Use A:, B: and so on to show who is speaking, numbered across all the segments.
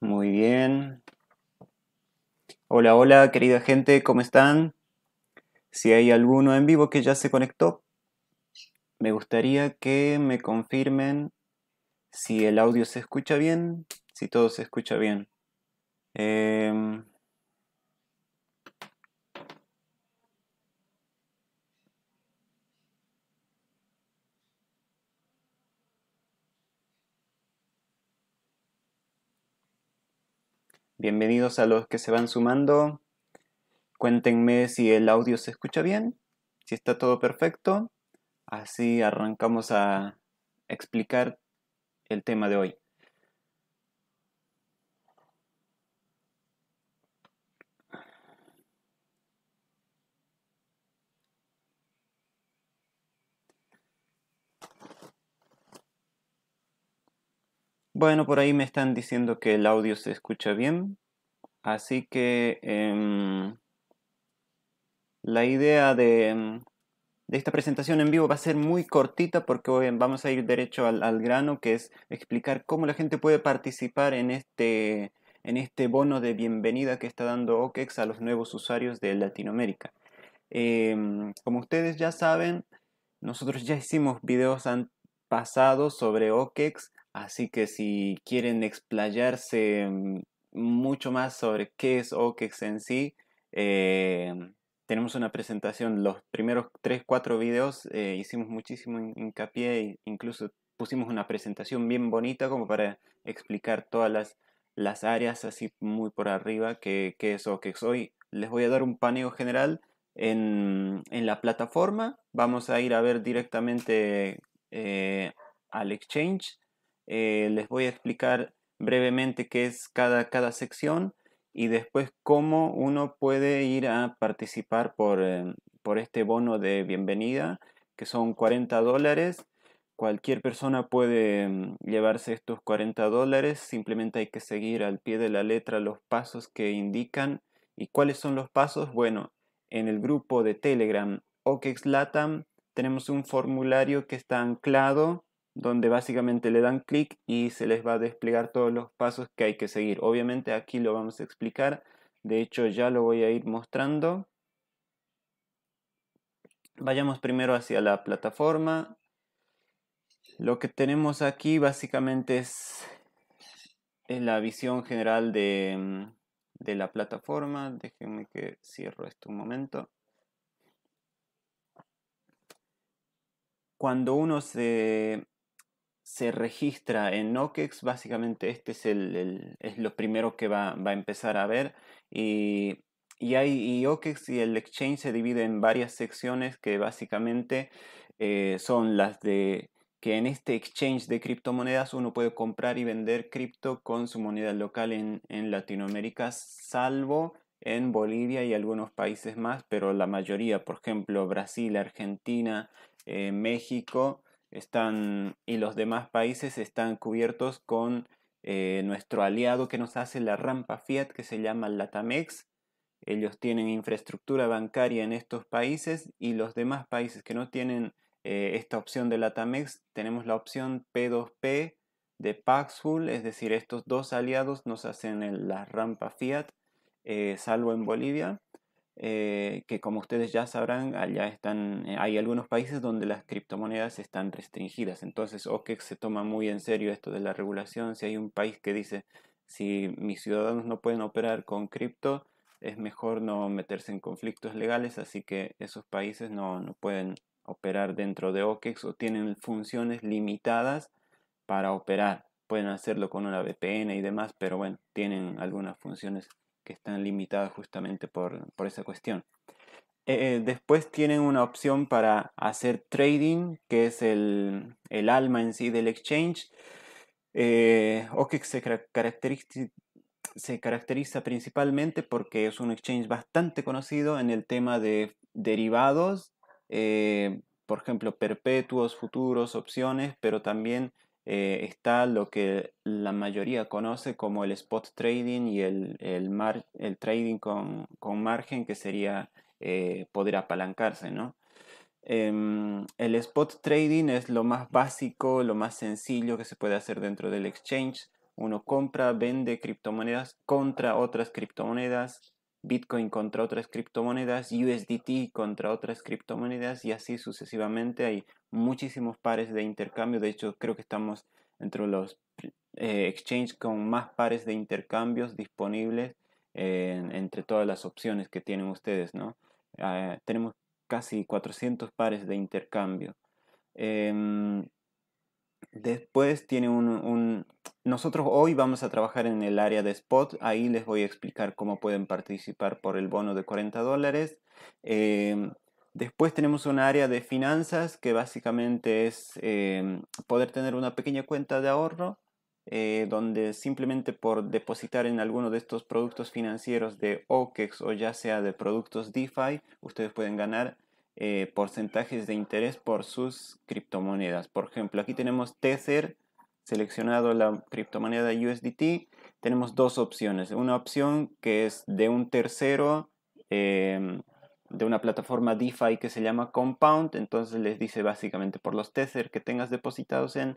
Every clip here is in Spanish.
A: Muy bien. Hola, hola, querida gente, ¿cómo están? Si hay alguno en vivo que ya se conectó, me gustaría que me confirmen si el audio se escucha bien, si todo se escucha bien. Em, Bienvenidos a los que se van sumando. Cuéntenme si el audio se escucha bien, si está todo perfecto. Así arrancamos a explicar el tema de hoy. Bueno, por ahí me están diciendo que el audio se escucha bien. Así que em, la idea em, de, esta presentación en vivo va a ser muy cortita porque hoy vamos a ir derecho al, grano, que es explicar cómo la gente puede participar en este, en este bono de bienvenida que está dando OKEX a los nuevos usuarios de Latinoamérica. Em, como ustedes ya saben, nosotros ya hicimos videos pasados sobre OKEX Así que si quieren explayarse mm, mucho más sobre qué es OKEX en sí, eh, tenemos una presentación. Los primeros 3-4 videos eh, hicimos muchísimo hincapié e incluso pusimos una presentación bien bonita como para explicar todas las, áreas así muy por arriba que, es OKEX. Hoy les voy a dar un paneo general en, la plataforma. Vamos a ir a ver directamente eh, al exchange eh, les voy a explicar brevemente qué es cada, sección y después cómo uno puede ir a participar por, eh, por este bono de bienvenida, que son 40 dólares. Cualquier persona puede mm, llevarse estos 40 dólares, simplemente hay que seguir al pie de la letra los pasos que indican. ¿Y cuáles son los pasos? Bueno, en el grupo de Telegram OKEXLATAM tenemos un formulario que está anclado donde básicamente le dan clic y se les va a desplegar todos los pasos que hay que seguir. Obviamente aquí lo vamos a explicar, de hecho ya lo voy a ir mostrando. Vayamos primero hacia la plataforma. Lo que tenemos aquí básicamente es, la visión general de, de la plataforma. Déjenme que cierro esto un momento. Cuando uno se se registra en OKEX, básicamente este es, el, es lo primero que va, a empezar a ver y, y, hay, y OKEX y el exchange se divide en varias secciones que básicamente eh, son las de que en este exchange de criptomonedas uno puede comprar y vender cripto con su moneda local en, Latinoamérica, salvo en Bolivia y algunos países más, pero la mayoría, por ejemplo, Brasil, Argentina, eh, México, están, y los demás países están cubiertos con eh, nuestro aliado que nos hace la rampa Fiat que se llama Latamex. Ellos tienen infraestructura bancaria en estos países y los demás países que no tienen eh, esta opción de Latamex tenemos la opción P2P de Paxful, es decir, estos dos aliados nos hacen la rampa Fiat, eh, salvo en Bolivia. Eh, que como ustedes ya sabrán, allá están, eh, hay algunos países donde las criptomonedas están restringidas. Entonces, OKEX se toma muy en serio esto de la regulación. Si hay un país que dice, si mis ciudadanos no pueden operar con cripto, es mejor no meterse en conflictos legales, así que esos países no, pueden operar dentro de OKEX o tienen funciones limitadas para operar. Pueden hacerlo con una VPN y demás, pero bueno, tienen algunas funciones que están limitadas justamente por, esa cuestión. Eh, después tienen una opción para hacer trading, que es el, alma en sí del exchange, eh, o que se caracteriza, principalmente porque es un exchange bastante conocido en el tema de derivados, eh, por ejemplo, perpetuos, futuros, opciones, pero también eh, está lo que la mayoría conoce como el spot trading y el, el, el trading con, margen, que sería eh, poder apalancarse, ¿no? Em, el spot trading es lo más básico, lo más sencillo que se puede hacer dentro del exchange. Uno compra, vende criptomonedas contra otras criptomonedas Bitcoin contra otras criptomonedas, USDT contra otras criptomonedas y así sucesivamente. Hay muchísimos pares de intercambio, de hecho creo que estamos entre los eh, exchanges con más pares de intercambios disponibles entre todas las opciones que tienen ustedes, ¿no? Ah, tenemos casi 400 pares de intercambio. Em, después tiene un nosotros hoy vamos a trabajar en el área de spot, ahí les voy a explicar cómo pueden participar por el bono de 40 dólares. Em, después tenemos un área de finanzas que básicamente es em, poder tener una pequeña cuenta de ahorro eh, donde simplemente por depositar en alguno de estos productos financieros de OKEX o ya sea de productos DeFi, ustedes pueden ganar eh, porcentajes de interés por sus criptomonedas. Por ejemplo, aquí tenemos Tether, seleccionado la criptomoneda USDT, tenemos dos opciones. Una opción que es de un tercero, em, de una plataforma DeFi que se llama Compound. Entonces les dice básicamente por los Tether que tengas depositados en,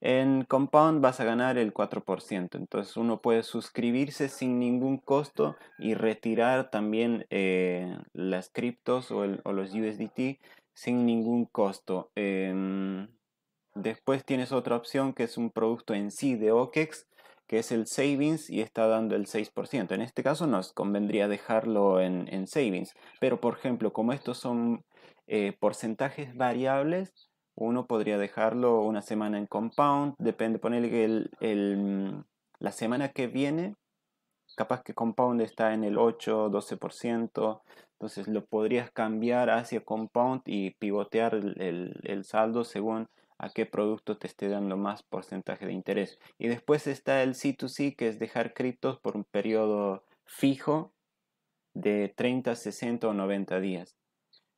A: en Compound vas a ganar el 4%. Entonces uno puede suscribirse sin ningún costo y retirar también eh, las criptos o, los USDT sin ningún costo. Em, Después tienes otra opción que es un producto en sí de OKEX, que es el savings y está dando el 6%. En este caso nos convendría dejarlo en, savings, pero por ejemplo, como estos son eh, porcentajes variables, uno podría dejarlo una semana en compound, depende, ponerle que mm, la semana que viene, capaz que compound está en el 8, 12%, entonces lo podrías cambiar hacia compound y pivotear el, el saldo según a qué producto te esté dando más porcentaje de interés. Y después está el C2C, que es dejar criptos por un periodo fijo de 30, 60 o 90 días.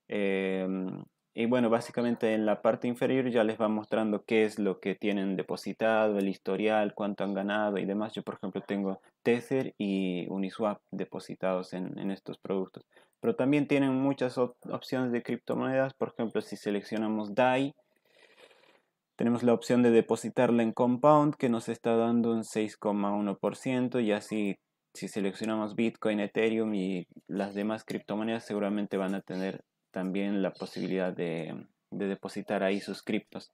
A: Em, y bueno, básicamente en la parte inferior ya les va mostrando qué es lo que tienen depositado, el historial, cuánto han ganado y demás. Yo, por ejemplo, tengo Tether y Uniswap depositados en, estos productos. Pero también tienen muchas opciones de criptomonedas. Por ejemplo, si seleccionamos DAI, tenemos la opción de depositarla en Compound que nos está dando un 6,1% y así si seleccionamos Bitcoin, Ethereum y las demás criptomonedas seguramente van a tener también la posibilidad de, depositar ahí sus criptos.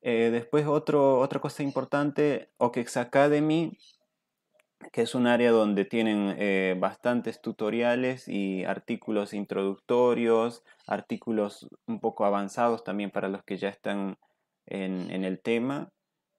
A: Eh, después otro, otra cosa importante, OKEX Academy, que es un área donde tienen eh, bastantes tutoriales y artículos introductorios, artículos un poco avanzados también para los que ya están en, el tema.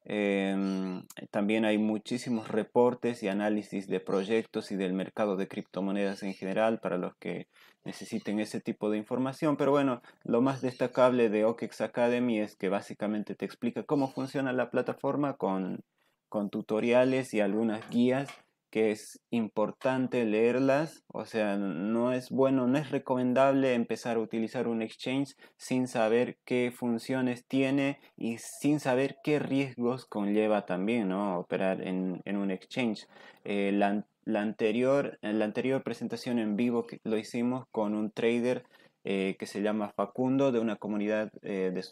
A: Em, también hay muchísimos reportes y análisis de proyectos y del mercado de criptomonedas en general para los que necesiten ese tipo de información. Pero bueno, lo más destacable de OKEX Academy es que básicamente te explica cómo funciona la plataforma con, con tutoriales y algunas guías que es importante leerlas, o sea, no es bueno, no es recomendable empezar a utilizar un exchange sin saber qué funciones tiene y sin saber qué riesgos conlleva también ¿no? operar en, un exchange. Eh, la, la, anterior, la anterior presentación en vivo que lo hicimos con un trader eh, que se llama Facundo de una comunidad eh, de,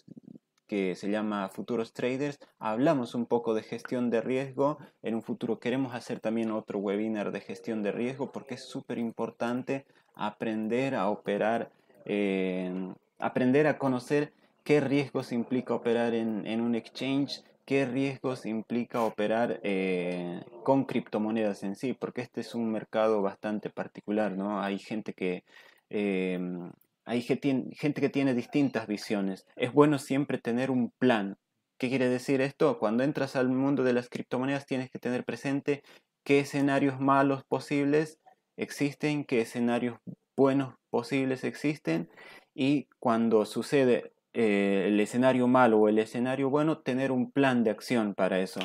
A: que se llama Futuros Traders. Hablamos un poco de gestión de riesgo. En un futuro queremos hacer también otro webinar de gestión de riesgo porque es súper importante aprender a operar, eh, aprender a conocer qué riesgos implica operar en, un exchange, qué riesgos implica operar eh, con criptomonedas en sí, porque este es un mercado bastante particular, ¿no? Hay gente que... Eh, hay gente que tiene distintas visiones. Es bueno siempre tener un plan. ¿Qué quiere decir esto? Cuando entras al mundo de las criptomonedas tienes que tener presente qué escenarios malos posibles existen, qué escenarios buenos posibles existen y cuando sucede eh, el escenario malo o el escenario bueno, tener un plan de acción para eso.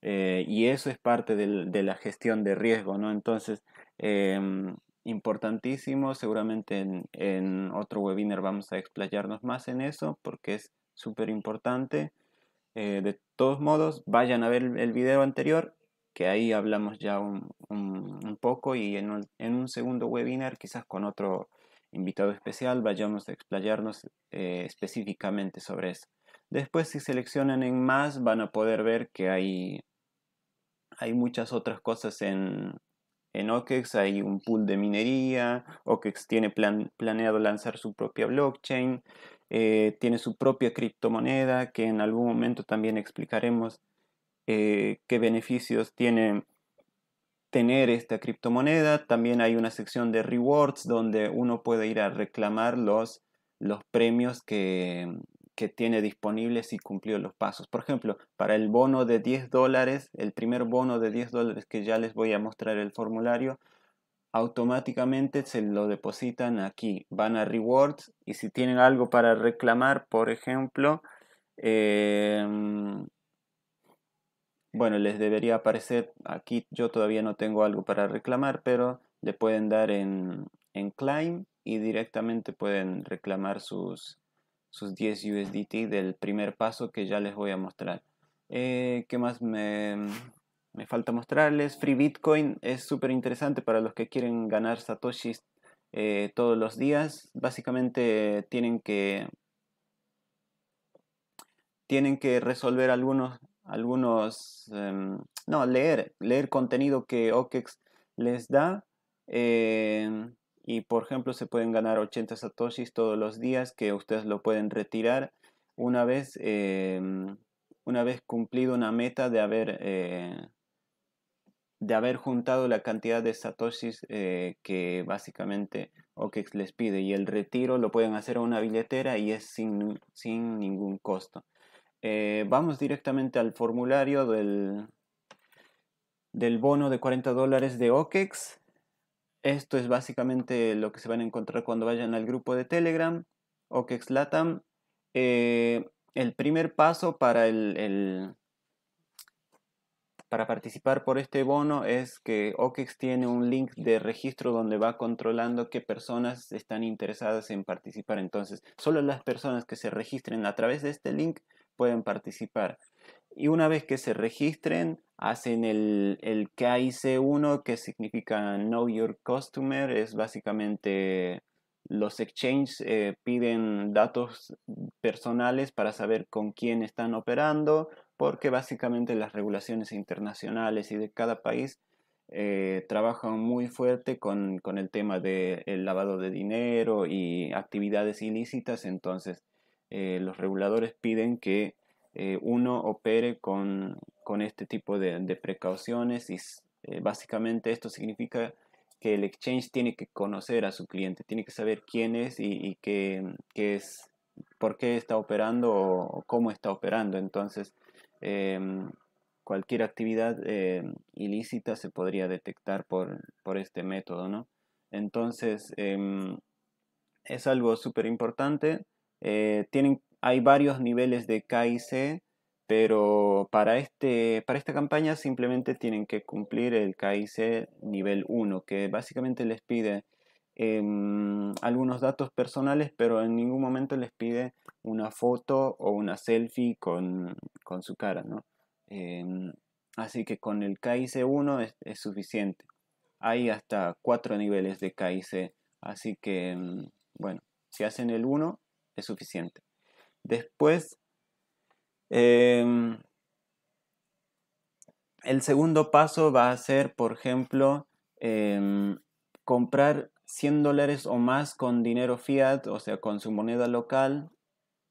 A: Eh, y eso es parte de la gestión de riesgo, ¿no? Entonces, em, importantísimo. Seguramente en, otro webinar vamos a explayarnos más en eso porque es súper importante. Eh, de todos modos, vayan a ver el, vídeo video anterior que ahí hablamos ya un, poco y en un, segundo webinar, quizás con otro invitado especial, vayamos a explayarnos eh, específicamente sobre eso. Después, si seleccionan en más, van a poder ver que hay, hay muchas otras cosas en, en OKEX hay un pool de minería, OKEX tiene planeado lanzar su propia blockchain, eh, tiene su propia criptomoneda, que en algún momento también explicaremos eh, qué beneficios tiene tener esta criptomoneda. También hay una sección de rewards donde uno puede ir a reclamar los, los premios que, que tiene disponibles si cumplió los pasos. Por ejemplo, para el bono de 10 dólares, el primer bono de 10 dólares que ya les voy a mostrar el formulario, automáticamente se lo depositan aquí. Van a rewards y si tienen algo para reclamar, por ejemplo, em, bueno, les debería aparecer aquí. Yo todavía no tengo algo para reclamar, pero le pueden dar en, en claim y directamente pueden reclamar sus, sus 10 USDT del primer paso que ya les voy a mostrar. Eh, ¿Qué más me, falta mostrarles? Free Bitcoin es súper interesante para los que quieren ganar satoshis eh, todos los días. Básicamente tienen que tienen que resolver algunos algunos em, no leer leer contenido que OKEX les da em, y por ejemplo se pueden ganar 80 satoshis todos los días que ustedes lo pueden retirar una vez, em, una vez cumplido una meta de haber, eh, de haber juntado la cantidad de satoshis eh, que básicamente OKEX les pide y el retiro lo pueden hacer a una billetera y es sin, ningún costo. Eh, vamos directamente al formulario del, del bono de 40 dólares de OKEX. Esto es básicamente lo que se van a encontrar cuando vayan al grupo de Telegram o que eh, el primer paso para, para participar por este bono es que OKEX tiene un link de registro donde va controlando qué personas están interesadas en participar. Entonces, solo las personas que se registren a través de este link pueden participar y una vez que se registren, hacen el, el KIC1, que significa Know Your Customer, es básicamente los exchanges eh, piden datos personales para saber con quién están operando, porque básicamente las regulaciones internacionales y de cada país eh, trabajan muy fuerte con, el tema del lavado de dinero y actividades ilícitas, entonces eh, los reguladores piden que eh, uno opere con, este tipo de, precauciones y eh, básicamente esto significa que el exchange tiene que conocer a su cliente, tiene que saber quién es y, qué, es, por qué está operando o cómo está operando. Entonces, em, cualquier actividad eh, ilícita se podría detectar por, este método, Entonces, em, es algo súper importante. tienen hay varios niveles de KIC, pero para, este, para esta campaña simplemente tienen que cumplir el KIC nivel 1, que básicamente les pide em, algunos datos personales, pero en ningún momento les pide una foto o una selfie con, su cara, em, así que con el KIC 1 es, suficiente. Hay hasta cuatro niveles de KIC, así que, em, bueno, si hacen el 1 es suficiente. Después, em, el segundo paso va a ser, por ejemplo, em, comprar 100 dólares o más con dinero fiat, o sea, con su moneda local.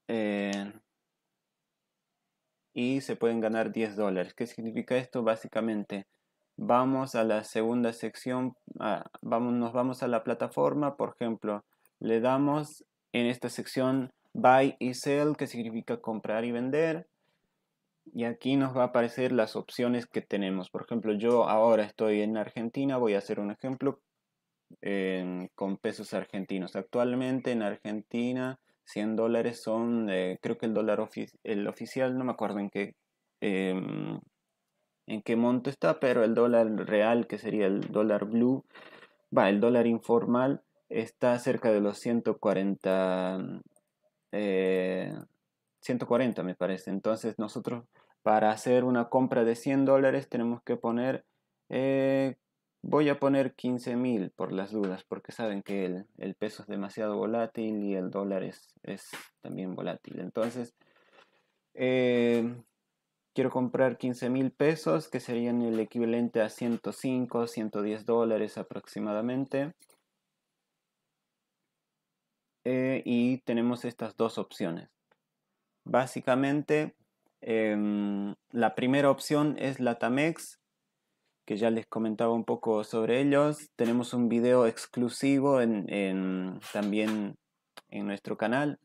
A: Em, y se pueden ganar 10 dólares. ¿Qué significa esto? Básicamente, vamos a la segunda sección, vamos, nos vamos a la plataforma, por ejemplo, le damos en esta sección buy y sell, que significa comprar y vender. Y aquí nos va a aparecer las opciones que tenemos. Por ejemplo, yo ahora estoy en Argentina, voy a hacer un ejemplo con pesos argentinos. Actualmente en Argentina 100 dólares son, eh, creo que el dólar oficial, no me acuerdo en qué, em, en qué monto está, pero el dólar real, que sería el dólar blue, va, el dólar informal está cerca de los 140 140 eh, me parece. Entonces nosotros para hacer una compra de 100 dólares tenemos que poner, eh, voy a poner 15.000 mil por las dudas, porque saben que el, peso es demasiado volátil y el dólar es, también volátil. Entonces, eh, quiero comprar 15 mil pesos, que serían el equivalente a 105, 110 dólares aproximadamente. Eh, y tenemos estas dos opciones. Básicamente, em, la primera opción es Latamex, que ya les comentaba un poco sobre ellos. Tenemos un video exclusivo en, también en nuestro canal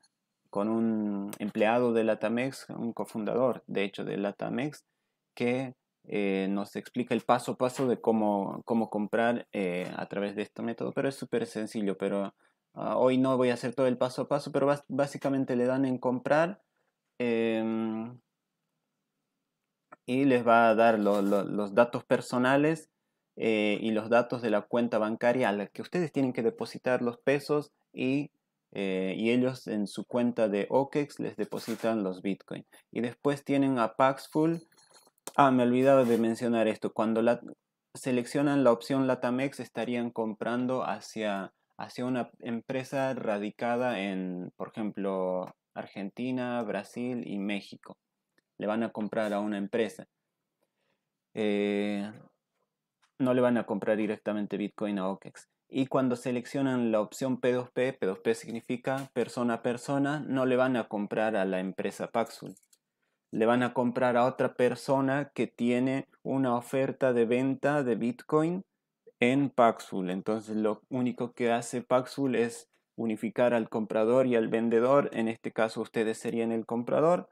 A: con un empleado de Latamex, un cofundador, de hecho, de Latamex, que eh, nos explica el paso a paso de cómo, comprar eh, a través de este método, pero es súper sencillo, pero Ah, hoy no voy a hacer todo el paso a paso, pero básicamente le dan en comprar em, y les va a dar los datos personales eh, y los datos de la cuenta bancaria a la que ustedes tienen que depositar los pesos y, eh, ellos en su cuenta de OKEX les depositan los Bitcoin. Y después tienen a Paxful. Ah, me olvidaba de mencionar esto. Cuando seleccionan la opción Latamex estarían comprando hacia hacia una empresa radicada en, por ejemplo, Argentina, Brasil y México. Le van a comprar a una empresa. Eh, no le van a comprar directamente Bitcoin a OKEX. Y cuando seleccionan la opción P2P, P2P significa persona a persona, no le van a comprar a la empresa Paxful. Le van a comprar a otra persona que tiene una oferta de venta de Bitcoin en Paxful. Entonces lo único que hace Paxful es unificar al comprador y al vendedor. En este caso ustedes serían el comprador.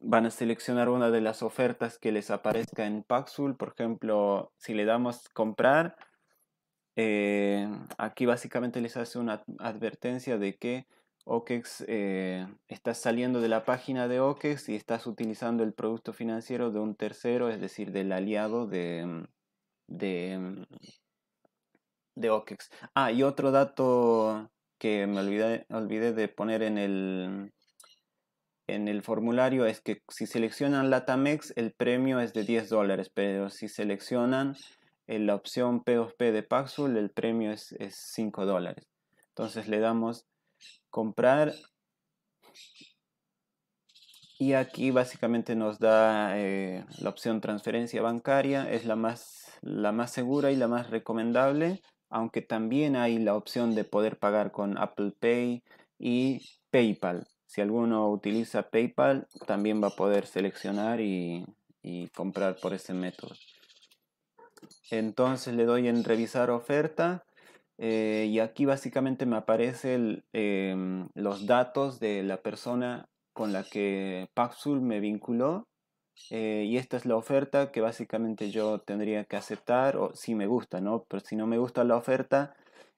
A: Van a seleccionar una de las ofertas que les aparezca en Paxful. Por ejemplo, si le damos comprar, eh, aquí básicamente les hace una advertencia de que OKEX eh, está saliendo de la página de OKEX y estás utilizando el producto financiero de un tercero, es decir, del aliado de, mm, de, mm, de OKEX. Ah, y otro dato que me olvidé, de poner en el, en el formulario es que si seleccionan Latamex el premio es de 10 dólares, pero si seleccionan eh, la opción p p de Paxful el premio es, es 5 dólares. Entonces le damos comprar y aquí básicamente nos da eh, la opción transferencia bancaria, es la más la más segura y la más recomendable, aunque también hay la opción de poder pagar con Apple Pay y PayPal. Si alguno utiliza PayPal, también va a poder seleccionar y, comprar por ese método. Entonces le doy en revisar oferta eh, y aquí básicamente me aparecen em, los datos de la persona con la que Paxul me vinculó eh, y esta es la oferta que básicamente yo tendría que aceptar, o si me gusta, ¿no? Pero si no me gusta la oferta,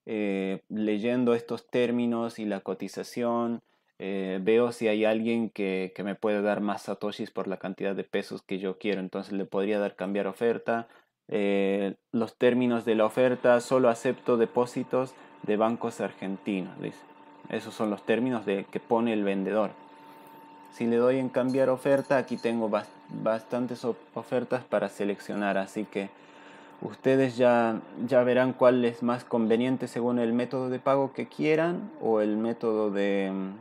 A: eh, leyendo estos términos y la cotización, eh, veo si hay alguien que, me puede dar más satoshis por la cantidad de pesos que yo quiero. Entonces le podría dar cambiar oferta. los términos de la oferta, solo acepto depósitos de bancos argentinos, Esos son los términos de, que pone el vendedor. Si le doy en cambiar oferta, aquí tengo bastante bastantes ofertas para seleccionar, así que ustedes ya, ya verán cuál es más conveniente según el método de pago que quieran o el método de mm,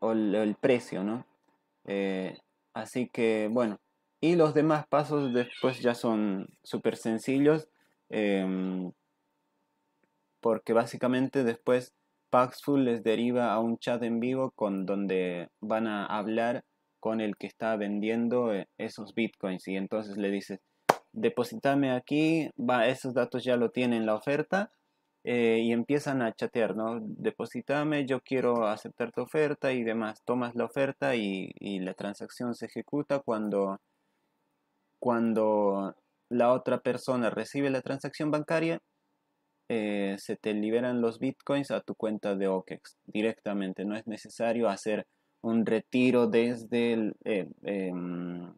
A: o el, precio, ¿no? Eh, así que bueno, y los demás pasos después ya son súper sencillos em, porque básicamente después Paxful les deriva a un chat en vivo con donde van a hablar con el que está vendiendo eh, esos bitcoins y entonces le dices, depositame aquí, esos datos ya lo tienen la oferta eh, y empiezan a chatear, ¿no? Depositame, yo quiero aceptar tu oferta y demás. Tomas la oferta y, la transacción se ejecuta cuando, cuando la otra persona recibe la transacción bancaria. Eh, se te liberan los bitcoins a tu cuenta de OKEX directamente, no es necesario hacer un retiro eh, em,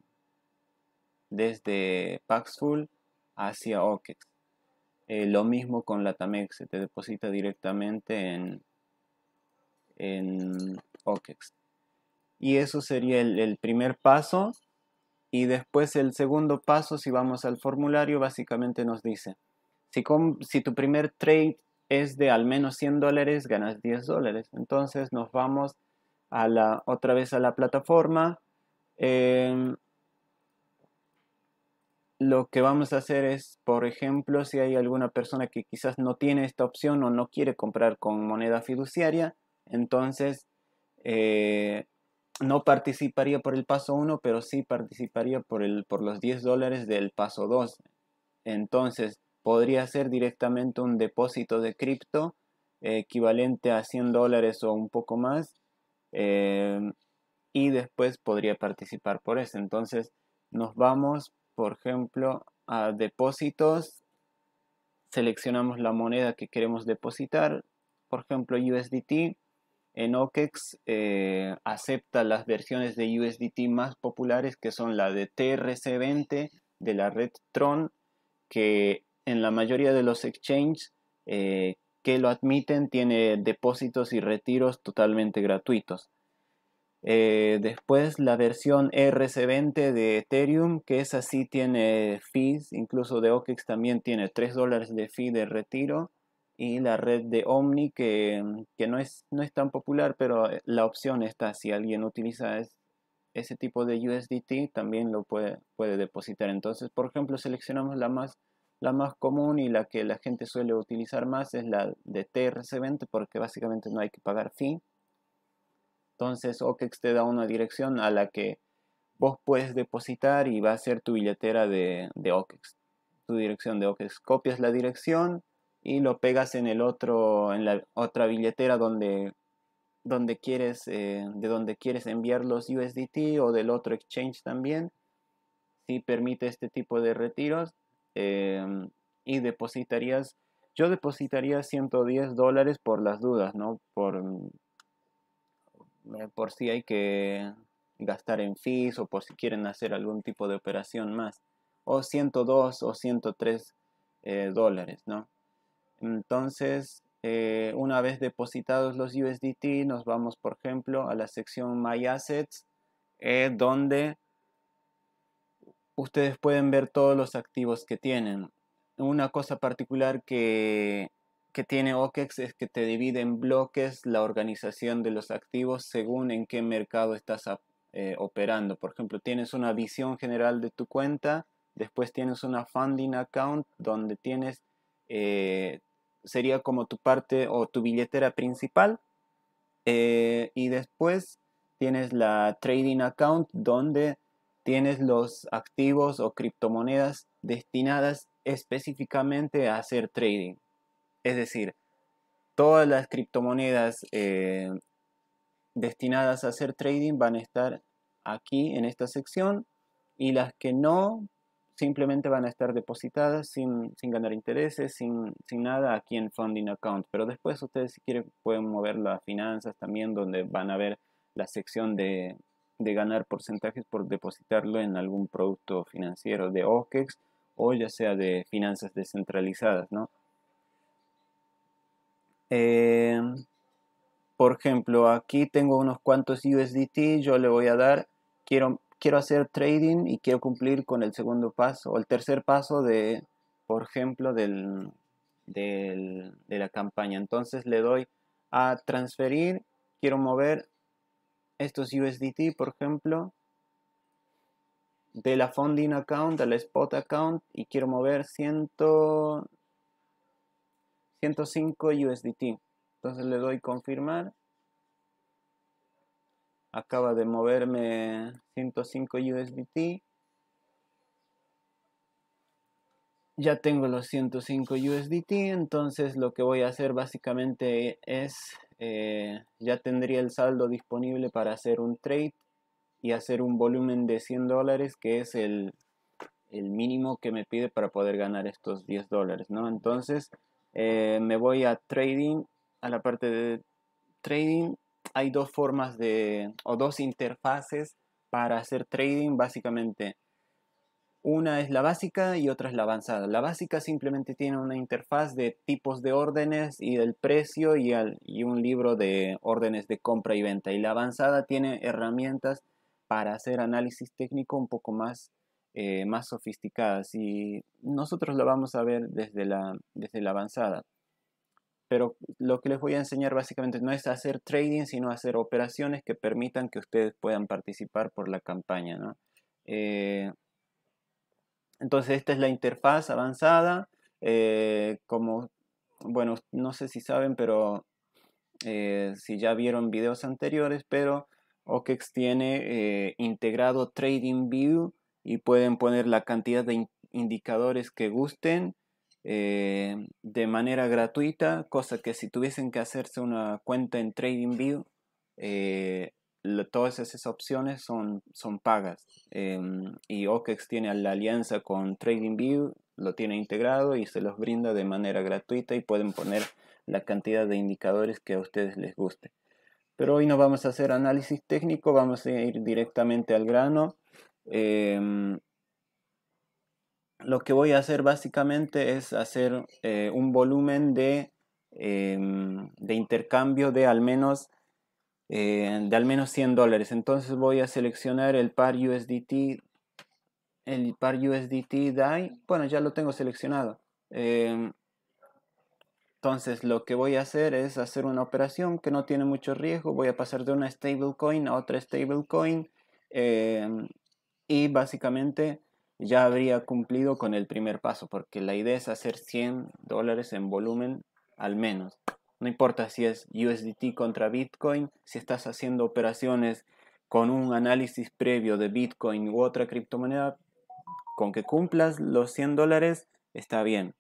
A: desde, Paxful hacia OKEX. Eh, lo mismo con la Tamex, se te deposita directamente en, en OKEX. Y eso sería el, primer paso. Y después el segundo paso, si vamos al formulario, básicamente nos dice, si, si tu primer trade es de al menos 100 dólares, ganas 10 dólares. Entonces nos vamos a la, otra vez a la plataforma. Em, lo que vamos a hacer es, por ejemplo, si hay alguna persona que quizás no tiene esta opción o no quiere comprar con moneda fiduciaria, entonces eh, no participaría por el paso 1, pero sí participaría por, el, por los 10 dólares del paso 2. Entonces podría ser directamente un depósito de cripto eh, equivalente a 100 dólares o un poco más Em, y después podría participar por eso. Entonces nos vamos, por ejemplo, a depósitos, seleccionamos la moneda que queremos depositar, por ejemplo USDT, en OKEX eh, acepta las versiones de USDT más populares que son la de TRC20 de la red Tron, que en la mayoría de los exchanges eh, que lo admiten tiene depósitos y retiros totalmente gratuitos. Eh, después la versión RC20 de Ethereum, que es así tiene fees, incluso de OKEX también tiene 3 dólares de fee de retiro. Y la red de Omni, que, no, es, no, es, tan popular, pero eh, la opción está, si alguien utiliza ese tipo de USDT, también lo puede, puede depositar. Entonces, por ejemplo, seleccionamos la más la más común y la que la gente suele utilizar más es la de TRC20 porque básicamente no hay que pagar fee. Entonces OKEX te da una dirección a la que vos puedes depositar y va a ser tu billetera de, OKEX. Tu dirección de OKEX. Copias la dirección y lo pegas en el otro, en la otra billetera donde, donde quieres, eh, de donde quieres enviar los USDT o del otro exchange también. Si permite este tipo de retiros Em, y depositarías, yo depositaría 110 dólares por las dudas, ¿no? Por, mm, eh, por si hay que gastar en fees o por si quieren hacer algún tipo de operación más. O 102 o 103 eh, dólares, ¿no? Entonces, eh, una vez depositados los USDT, nos vamos, por ejemplo, a la sección My Assets, donde ustedes pueden ver todos los activos que tienen. Una cosa particular que, tiene OKEX es que te divide en bloques la organización de los activos según en qué mercado estás eh, operando. Por ejemplo, tienes una visión general de tu cuenta, después tienes una funding account donde tienes, eh, sería como tu parte o tu billetera principal. Eh, y después tienes la trading account donde tienes los activos o criptomonedas destinadas específicamente a hacer trading. Es decir, todas las criptomonedas eh, destinadas a hacer trading van a estar aquí en esta sección y las que no simplemente van a estar depositadas sin, sin ganar intereses, sin, sin, nada aquí en Funding Account. Pero después ustedes si quieren pueden mover las finanzas también donde van a ver la sección de de ganar porcentajes por depositarlo en algún producto financiero de OKEX o ya sea de finanzas descentralizadas, em, por ejemplo, aquí tengo unos cuantos USDT, yo le voy a dar, quiero, quiero hacer trading y quiero cumplir con el segundo paso o el tercer paso de, por ejemplo, de la campaña. Entonces le doy a transferir, quiero mover estos USDT, por ejemplo, de la funding account a la spot account y quiero mover 105 USDT. Entonces le doy confirmar. Acaba de moverme 105 USDT. Ya tengo los 105 USDT, entonces lo que voy a hacer básicamente es eh, ya tendría el saldo disponible para hacer un trade y hacer un volumen de 100 dólares que es el, mínimo que me pide para poder ganar estos 10 dólares, ¿no? Entonces eh, me voy a trading, a la parte de trading hay dos formas de, o dos interfaces para hacer trading básicamente. Una es la básica y otra es la avanzada. La básica simplemente tiene una interfaz de tipos de órdenes y del precio y, al, un libro de órdenes de compra y venta. Y la avanzada tiene herramientas para hacer análisis técnico un poco más, eh, más sofisticadas. Y nosotros lo vamos a ver desde la, desde la avanzada. Pero lo que les voy a enseñar básicamente no es hacer trading, sino hacer operaciones que permitan que ustedes puedan participar por la campaña. Eh, entonces esta es la interfaz avanzada, eh, como, bueno, no sé si saben, pero eh, si ya vieron videos anteriores, pero OKEX tiene eh, integrado view y pueden poner la cantidad de indicadores que gusten eh, de manera gratuita, cosa que si tuviesen que hacerse una cuenta en TradingView, eh, todas esas opciones son, son pagas. Em, y OKEX tiene la alianza con TradingView, lo tiene integrado y se los brinda de manera gratuita y pueden poner la cantidad de indicadores que a ustedes les guste. Pero hoy no vamos a hacer análisis técnico, vamos a ir directamente al grano. Em, lo que voy a hacer básicamente es hacer eh, un volumen de, em, de intercambio de al menos eh, de al menos 100 dólares. Entonces voy a seleccionar el par USDT, el par USDT DAI. Bueno, ya lo tengo seleccionado. Eh, entonces lo que voy a hacer es hacer una operación que no tiene mucho riesgo. Voy a pasar de una stablecoin a otra stablecoin. coin. Eh, y básicamente ya habría cumplido con el primer paso, porque la idea es hacer 100 dólares en volumen al menos. No importa si es USDT contra Bitcoin, si estás haciendo operaciones con un análisis previo de Bitcoin u otra criptomoneda, con que cumplas los 100 dólares está bien.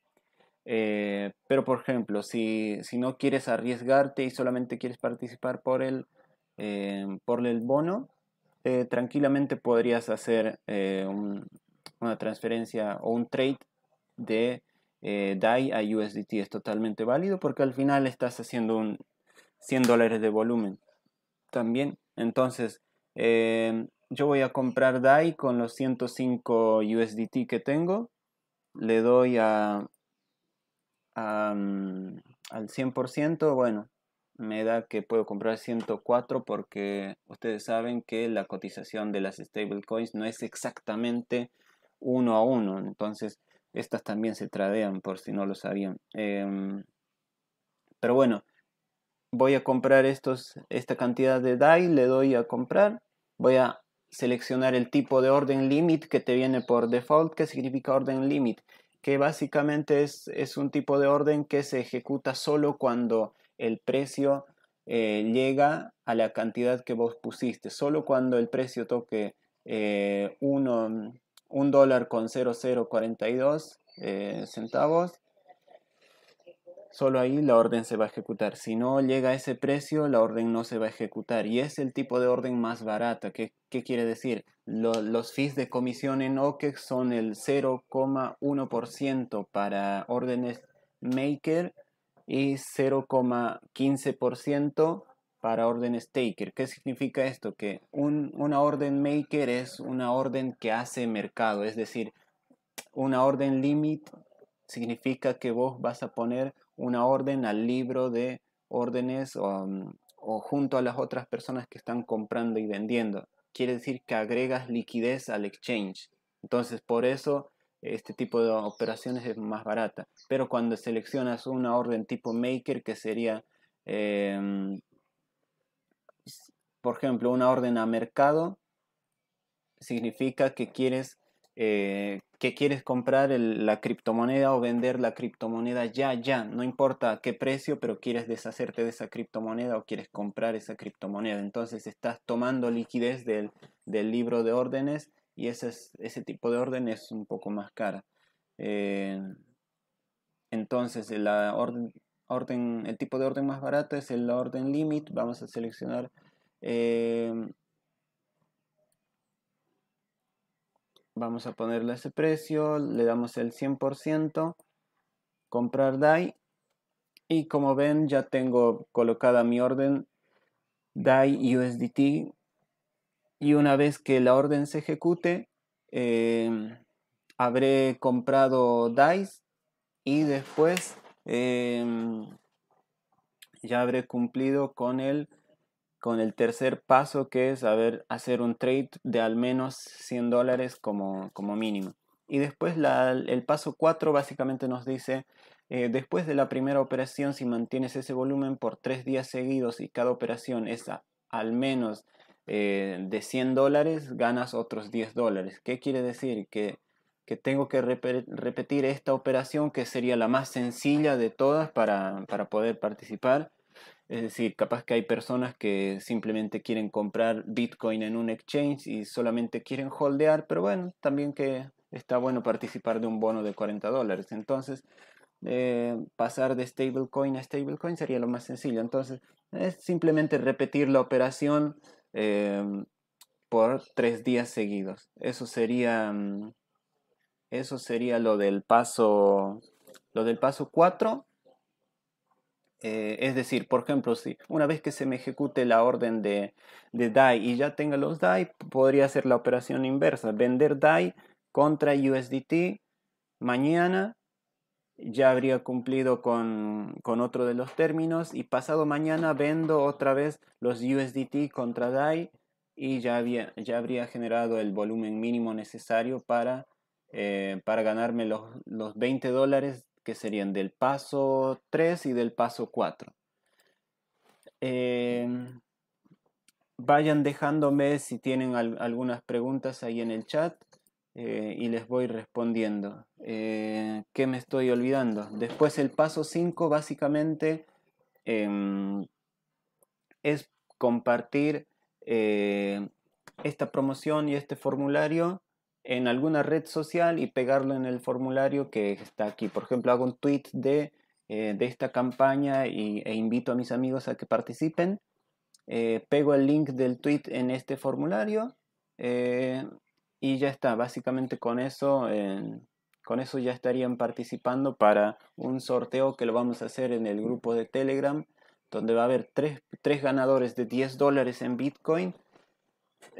A: Eh, pero por ejemplo, si, si, no quieres arriesgarte y solamente quieres participar por el, eh, el bono, eh, tranquilamente podrías hacer una transferencia o un trade de eh, DAI a USDT es totalmente válido porque al final estás haciendo un 100 dólares de volumen también. Entonces, em, yo voy a comprar DAI con los 105 USDT que tengo. Le doy a, al 100%, bueno, me da que puedo comprar 104 porque ustedes saben que la cotización de las stablecoins no es exactamente uno a uno. Entonces, estas también se tradean por si no lo sabían. Em, pero bueno, voy a comprar estos, esta cantidad de DAI, le doy a comprar, voy a seleccionar el tipo de orden limit que te viene por default, que significa orden limit, que básicamente es, es un tipo de orden que se ejecuta solo cuando el precio eh, llega a la cantidad que vos pusiste, solo cuando el precio toque eh, uno, un dólar con 0042 eh, centavos. Solo ahí la orden se va a ejecutar. Si no llega a ese precio, la orden no se va a ejecutar. Y es el tipo de orden más barata. ¿Qué, quiere decir? los fees de comisión en OKEX son el 0,1% para órdenes maker y 0,15% para órdenes taker. ¿Qué significa esto? Que una orden maker es una orden que hace mercado, es decir, una orden limit significa que vos vas a poner una orden al libro de órdenes mm, o, junto a las otras personas que están comprando y vendiendo. Quiere decir que agregas liquidez al exchange. Entonces, por eso este tipo de operaciones es más barata. Pero cuando seleccionas una orden tipo maker, que sería em, por ejemplo, una orden a mercado significa que quieres, eh, que quieres comprar la criptomoneda o vender la criptomoneda ya, ya, no importa qué precio, pero quieres deshacerte de esa criptomoneda o quieres comprar esa criptomoneda. Entonces estás tomando liquidez del, libro de órdenes y ese, ese tipo de orden es un poco más cara. Eh, entonces, la orden, el tipo de orden más barato es el orden limit. Vamos a seleccionar Em, vamos a ponerle ese precio, le damos el 100%, comprar DAI y como ven ya tengo colocada mi orden DAI USDT y una vez que la orden se ejecute em, habré comprado DAIs y después em, ya habré cumplido con el con el tercer paso que es saber hacer un trade de al menos 100 dólares como, mínimo. Y después el paso 4 básicamente nos dice, eh, después de la primera operación, si mantienes ese volumen por 3 días seguidos y cada operación es al menos eh, de 100 dólares, ganas otros 10 dólares. ¿Qué quiere decir? Que, tengo que repetir esta operación que sería la más sencilla de todas para poder participar es decir, capaz que hay personas que simplemente quieren comprar Bitcoin en un exchange y solamente quieren holdear, pero bueno, también que está bueno participar de un bono de 40 dólares. Entonces, eh, pasar de stablecoin a stablecoin sería lo más sencillo. Entonces, es simplemente repetir la operación eh, por tres días seguidos. Eso sería, mm, eso sería lo del paso, lo del paso 4. Eh, es decir, por ejemplo, si una vez que se me ejecute la orden de, de DAI y ya tenga los DAI, podría hacer la operación inversa, vender DAI contra USDT mañana ya habría cumplido con, otro de los términos y pasado mañana vendo otra vez los USDT contra DAI y ya, había, ya habría generado el volumen mínimo necesario para, eh, para ganarme los, los 20 dólares que serían del paso 3 y del paso 4. Em, vayan dejándome si tienen algunas preguntas ahí en el chat eh, y les voy respondiendo. Eh, ¿Qué me estoy olvidando? Después el paso 5 básicamente em, es compartir eh, esta promoción y este formulario en alguna red social y pegarlo en el formulario que está aquí. Por ejemplo, hago un tweet de, eh, esta campaña e invito a mis amigos a que participen. Eh, pego el link del tweet en este formulario eh, y ya está. Básicamente con eso, con eso ya estarían participando para un sorteo que lo vamos a hacer en el grupo de Telegram, donde va a haber tres, tres ganadores de 10 dólares en Bitcoin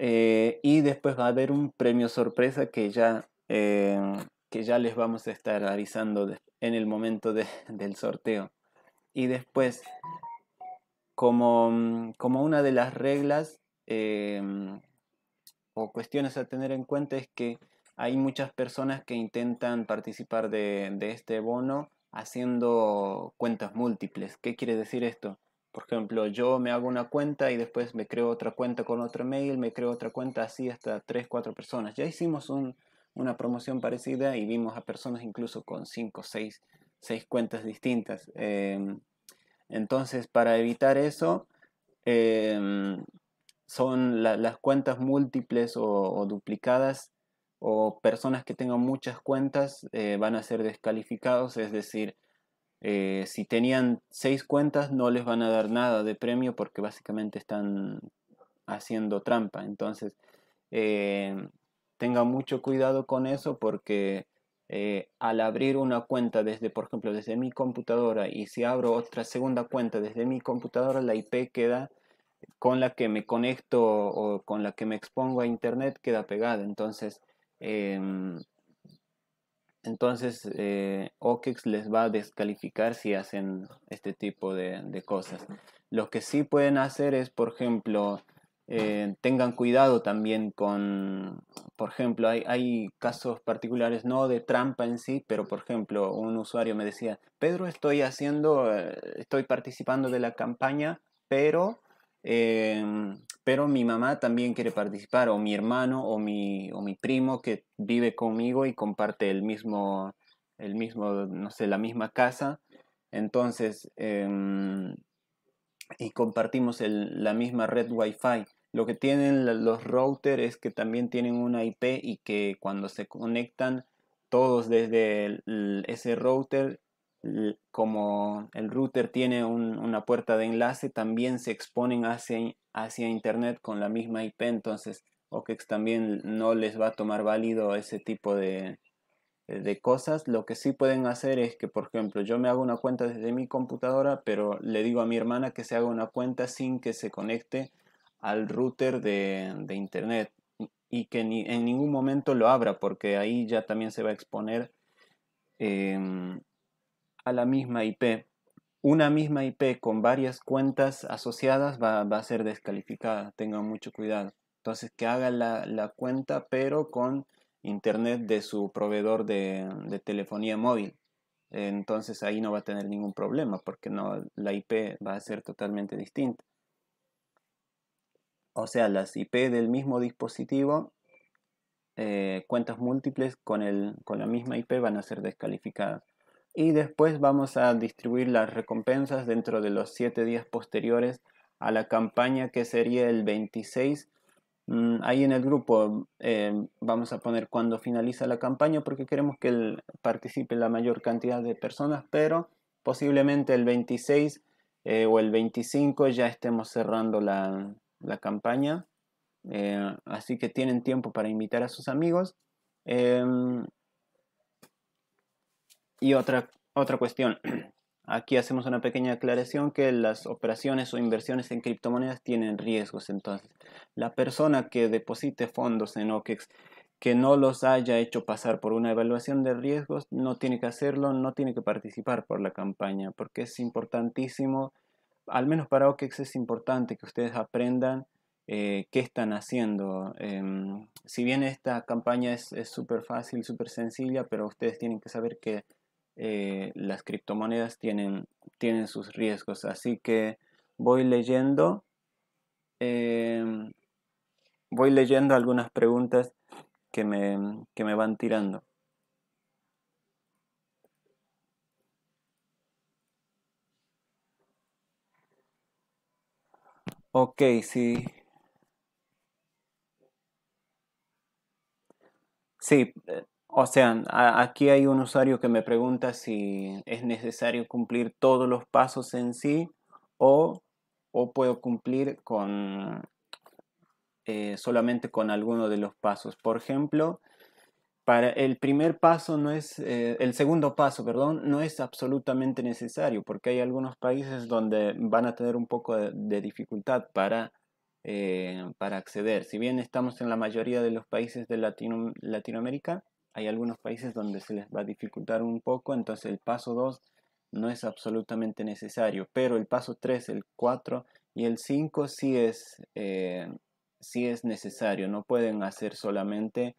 A: eh, y después va a haber un premio sorpresa que ya, em, que ya les vamos a estar avisando en el momento del sorteo. Y después, como, mm, una de las reglas em, o cuestiones a tener en cuenta es que hay muchas personas que intentan participar de, de este bono haciendo cuentas múltiples. ¿Qué quiere decir esto? Por ejemplo, yo me hago una cuenta y después me creo otra cuenta con otro mail, me creo otra cuenta así hasta 3, 4 personas. Ya hicimos una promoción parecida y vimos a personas incluso con 5, 6, 6 cuentas distintas. Em, entonces, para evitar eso, em, son las cuentas múltiples o, duplicadas o personas que tengan muchas cuentas eh, van a ser descalificados, es decir, eh, si tenían seis cuentas no les van a dar nada de premio porque básicamente están haciendo trampa. Entonces, eh, tenga tengan mucho cuidado con eso porque eh, al abrir una cuenta desde, por ejemplo, desde mi computadora y si abro otra segunda cuenta desde mi computadora, la IP queda con la que me conecto o con la que me expongo a Internet, queda pegada. Entonces, em, entonces, eh, OKEX les va a descalificar si hacen este tipo de, de cosas. Lo que sí pueden hacer es, por ejemplo, eh, tengan cuidado también con, por ejemplo, hay, hay, casos particulares, no de trampa en sí, pero por ejemplo, un usuario me decía, Pedro, estoy haciendo, eh, estoy participando de la campaña, pero Em, pero mi mamá también quiere participar, o mi hermano, o mi, o mi primo que vive conmigo y comparte el mismo, el mismo, no sé, la misma casa. Entonces, em, y compartimos la misma red wifi Lo que tienen los routers es que también tienen una IP y que cuando se conectan todos desde ese router como el router tiene una puerta de enlace, también se exponen hacia, hacia Internet con la misma IP, entonces OKEX también no les va a tomar válido ese tipo de, cosas. Lo que sí pueden hacer es que, por ejemplo, yo me hago una cuenta desde mi computadora, pero le digo a mi hermana que se haga una cuenta sin que se conecte al router de, Internet y que en ningún momento lo abra, porque ahí ya también se va a exponer. Eh, a la misma IP, una misma IP con varias cuentas asociadas va, a ser descalificada. Tengan mucho cuidado. Entonces, que haga la, cuenta, pero con internet de su proveedor de, telefonía móvil. Entonces ahí no va a tener ningún problema porque no, la IP va a ser totalmente distinta. O sea, las IP del mismo dispositivo, eh, cuentas múltiples con, el, con la misma IP van a ser descalificadas y después vamos a distribuir las recompensas dentro de los 7 días posteriores a la campaña que sería el 26. Mm, ahí en el grupo eh, vamos a poner cuando finaliza la campaña porque queremos que participe la mayor cantidad de personas, pero posiblemente el 26 eh, o el 25 ya estemos cerrando la, campaña. Eh, así que tienen tiempo para invitar a sus amigos. Em, y otra, otra cuestión. Aquí hacemos una pequeña aclaración que las operaciones o inversiones en criptomonedas tienen riesgos. Entonces, la persona que deposite fondos en OKEX que no los haya hecho pasar por una evaluación de riesgos, no tiene que hacerlo, no tiene que participar por la campaña, porque es importantísimo, al menos para OKEX es importante que ustedes aprendan eh, qué están haciendo. Em, si bien esta campaña es súper fácil, súper sencilla, pero ustedes tienen que saber que eh, las criptomonedas tienen, tienen sus riesgos. Así que voy leyendo, em, voy leyendo algunas preguntas que me, que me van tirando. Ok, sí. Sí, eh, o sea, aquí hay un usuario que me pregunta si es necesario cumplir todos los pasos en sí o, puedo cumplir con eh, solamente con alguno de los pasos. Por ejemplo, para el primer paso no es, eh, el segundo paso, perdón, no es absolutamente necesario porque hay algunos países donde van a tener un poco de, dificultad eh, para acceder. Si bien estamos en la mayoría de los países de Latinoamérica, hay algunos países donde se les va a dificultar un poco, entonces el paso 2 no es absolutamente necesario, pero el paso 3, el 4 y el 5 sí es, eh, es necesario, no pueden hacer solamente,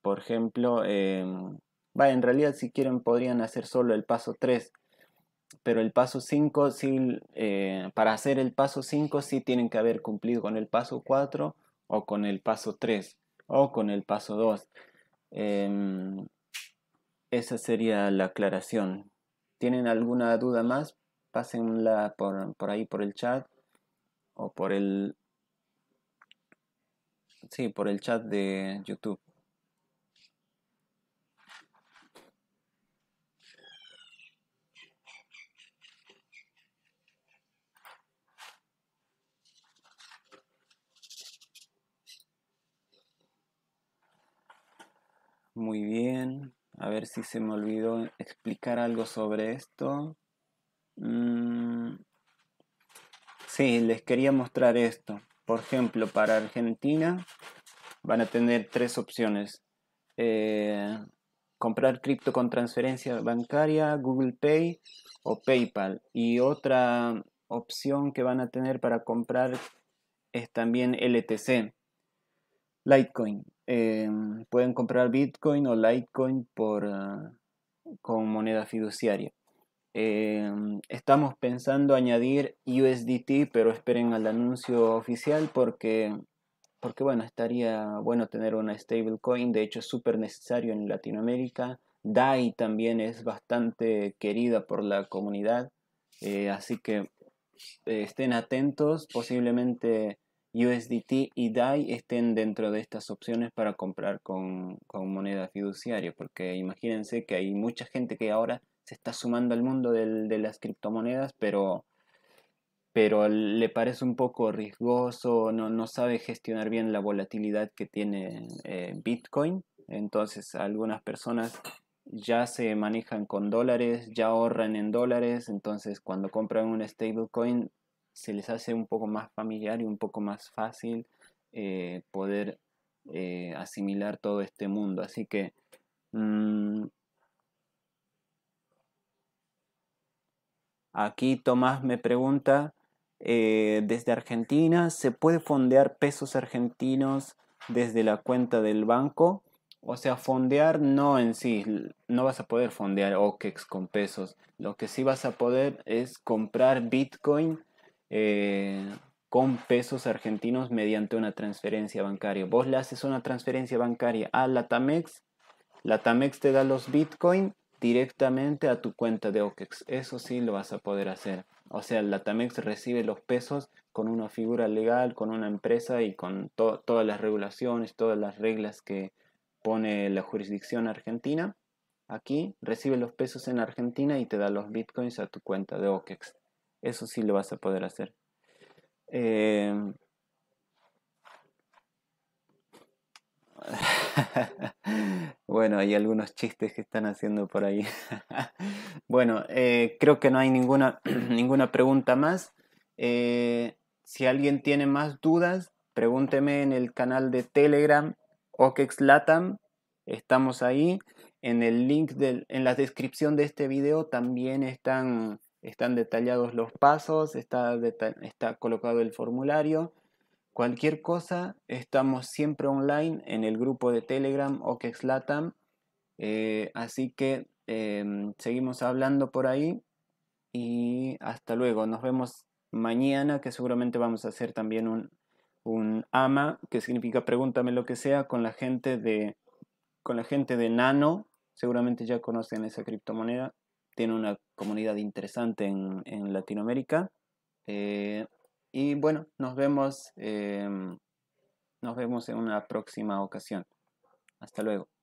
A: por ejemplo, eh, en realidad si quieren podrían hacer solo el paso 3, pero el paso 5 sí, eh, para hacer el paso 5 sí tienen que haber cumplido con el paso 4 o con el paso 3 o con el paso 2. Em, esa sería la aclaración. ¿Tienen alguna duda más? Pásenla por, por ahí, por el chat o por el... Sí, por el chat de YouTube. muy bien. A ver si se me olvidó explicar algo sobre esto. Mm, sí, les quería mostrar esto. Por ejemplo, para Argentina van a tener tres opciones. Eh, comprar cripto con transferencia bancaria, Google Pay o PayPal. Y otra opción que van a tener para comprar es también LTC. Litecoin. Em, pueden comprar Bitcoin o Litecoin por, ah, con moneda fiduciaria. Em, estamos pensando añadir USDT, pero esperen al anuncio oficial porque, porque bueno, estaría bueno tener una stablecoin. De hecho, es súper necesario en Latinoamérica. DAI también es bastante querida por la comunidad. Eh, así que eh, estén atentos. Posiblemente USDT y DAI estén dentro de estas opciones para comprar con, moneda fiduciaria, porque imagínense que hay mucha gente que ahora se está sumando al mundo de las criptomonedas, pero, pero le parece un poco riesgoso, no, sabe gestionar bien la volatilidad que tiene eh, Bitcoin, entonces algunas personas ya se manejan con dólares, ya ahorran en dólares, entonces cuando compran un stablecoin se les hace un poco más familiar y un poco más fácil eh, poder eh, asimilar todo este mundo. Así que mm, aquí Tomás me pregunta, eh, desde Argentina, ¿se puede fondear pesos argentinos desde la cuenta del banco? O sea, fondear no en sí, no vas a poder fondear OKEX con pesos. Lo que sí vas a poder es comprar Bitcoin eh, con pesos argentinos mediante una transferencia bancaria. Vos le haces una transferencia bancaria a Latamex, Latamex te da los Bitcoin directamente a tu cuenta de OKEX. Eso sí lo vas a poder hacer. O sea, Latamex recibe los pesos con una figura legal, con una empresa y con todas las regulaciones, todas las reglas que pone la jurisdicción argentina. Aquí recibe los pesos en Argentina y te da los bitcoins a tu cuenta de OKEX. Eso sí lo vas a poder hacer. Em, bueno, hay algunos chistes que están haciendo por ahí. bueno, eh, creo que no hay ninguna, ninguna pregunta más. Eh, si alguien tiene más dudas, pregúnteme en el canal de Telegram OKEXLATAM. Estamos ahí. En el link, en la descripción de este video también están están detallados los pasos, está, está colocado el formulario. Cualquier cosa, estamos siempre online en el grupo de Telegram o que Eh, así que em, seguimos hablando por ahí y hasta luego. Nos vemos mañana que seguramente vamos a hacer también un, un AMA, que significa pregúntame lo que sea, con la gente de, con la gente de Nano. Seguramente ya conocen esa criptomoneda tiene una comunidad interesante en, Latinoamérica. Eh, y bueno, nos vemos, em, nos vemos en una próxima ocasión. Hasta luego.